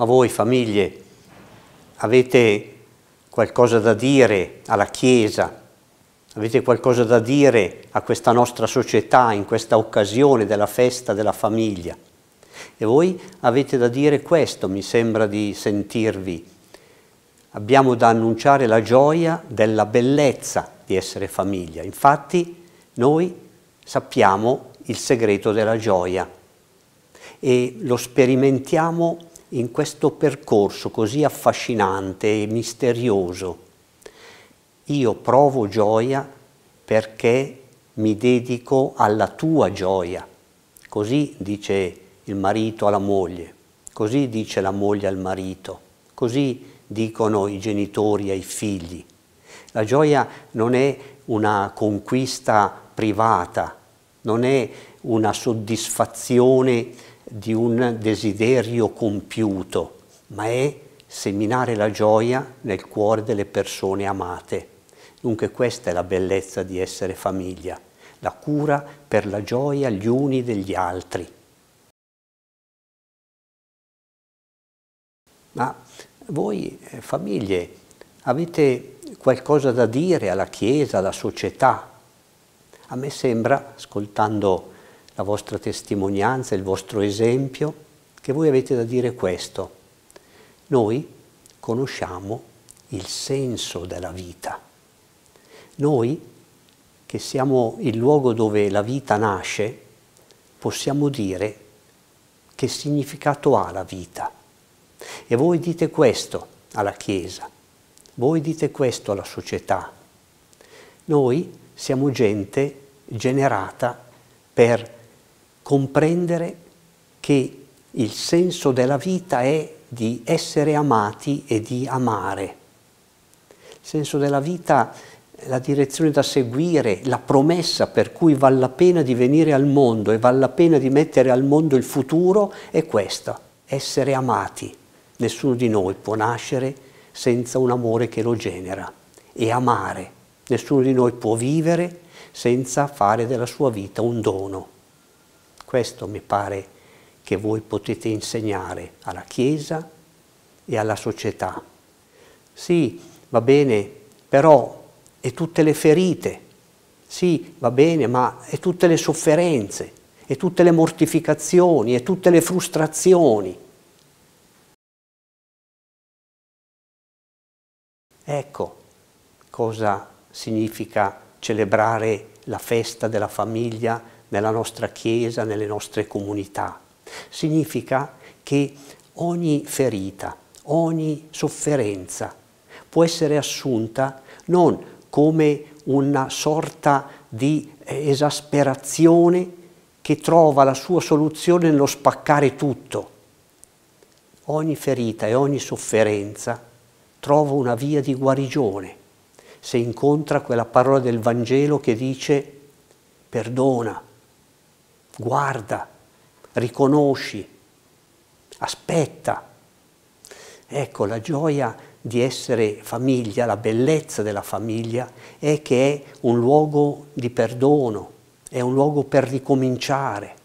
Ma voi famiglie avete qualcosa da dire alla Chiesa? Avete qualcosa da dire a questa nostra società in questa occasione della festa della famiglia? E voi avete da dire questo, mi sembra di sentirvi. Abbiamo da annunciare la gioia della bellezza di essere famiglia. Infatti noi sappiamo il segreto della gioia e lo sperimentiamo in questo percorso così affascinante e misterioso. Io provo gioia perché mi dedico alla tua gioia. Così dice il marito alla moglie, così dice la moglie al marito, così dicono i genitori ai figli. La gioia non è una conquista privata, non è una soddisfazione di un desiderio compiuto, ma è seminare la gioia nel cuore delle persone amate. Dunque questa è la bellezza di essere famiglia, la cura per la gioia gli uni degli altri. Ma voi eh, famiglie avete qualcosa da dire alla Chiesa, alla società? A me sembra, ascoltando la vostra testimonianza, il vostro esempio, che voi avete da dire questo. Noi conosciamo il senso della vita. Noi, che siamo il luogo dove la vita nasce, possiamo dire che significato ha la vita. E voi dite questo alla Chiesa, voi dite questo alla società. Noi siamo gente generata per comprendere che il senso della vita è di essere amati e di amare. Il senso della vita, la direzione da seguire, la promessa per cui vale la pena di venire al mondo e vale la pena di mettere al mondo il futuro è questa, essere amati. Nessuno di noi può nascere senza un amore che lo genera e amare. Nessuno di noi può vivere senza fare della sua vita un dono. Questo mi pare che voi potete insegnare alla Chiesa e alla società. Sì, va bene, però e tutte le ferite, sì, va bene, ma e tutte le sofferenze, e tutte le mortificazioni, e tutte le frustrazioni. Ecco cosa significa celebrare la festa della famiglia nella nostra chiesa, nelle nostre comunità. Significa che ogni ferita, ogni sofferenza può essere assunta non come una sorta di eh, esasperazione che trova la sua soluzione nello spaccare tutto. Ogni ferita e ogni sofferenza trova una via di guarigione se incontra quella parola del Vangelo che dice perdona, guarda, riconosci, aspetta. Ecco, la gioia di essere famiglia, la bellezza della famiglia è che è un luogo di perdono, è un luogo per ricominciare,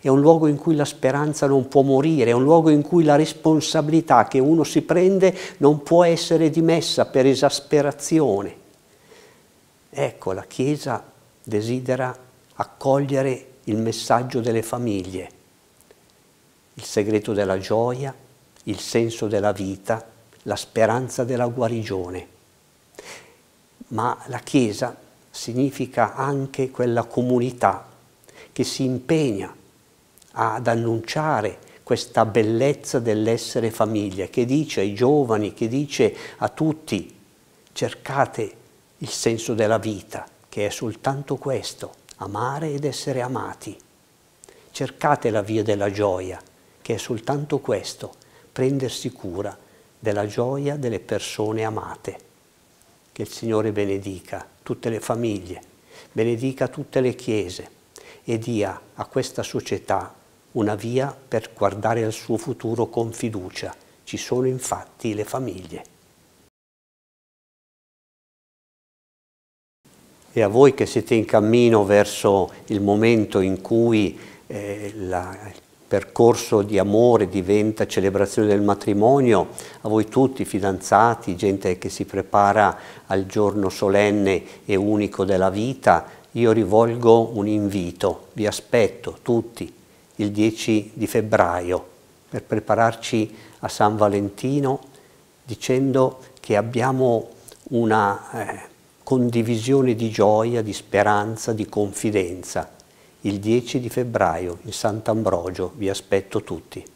è un luogo in cui la speranza non può morire, è un luogo in cui la responsabilità che uno si prende non può essere dimessa per esasperazione. Ecco, la Chiesa desidera accogliere il messaggio delle famiglie, il segreto della gioia, il senso della vita, la speranza della guarigione. Ma la Chiesa significa anche quella comunità che si impegna ad annunciare questa bellezza dell'essere famiglia, che dice ai giovani, che dice a tutti, cercate il senso della vita, che è soltanto questo amare ed essere amati. Cercate la via della gioia, che è soltanto questo, prendersi cura della gioia delle persone amate. Che il Signore benedica tutte le famiglie, benedica tutte le chiese e dia a questa società una via per guardare al suo futuro con fiducia. Ci sono infatti le famiglie. e a voi che siete in cammino verso il momento in cui eh, la, il percorso di amore diventa celebrazione del matrimonio, a voi tutti, fidanzati, gente che si prepara al giorno solenne e unico della vita, io rivolgo un invito, vi aspetto tutti il 10 di febbraio per prepararci a San Valentino dicendo che abbiamo una... Eh, condivisione di gioia, di speranza, di confidenza. Il 10 di febbraio in Sant'Ambrogio vi aspetto tutti.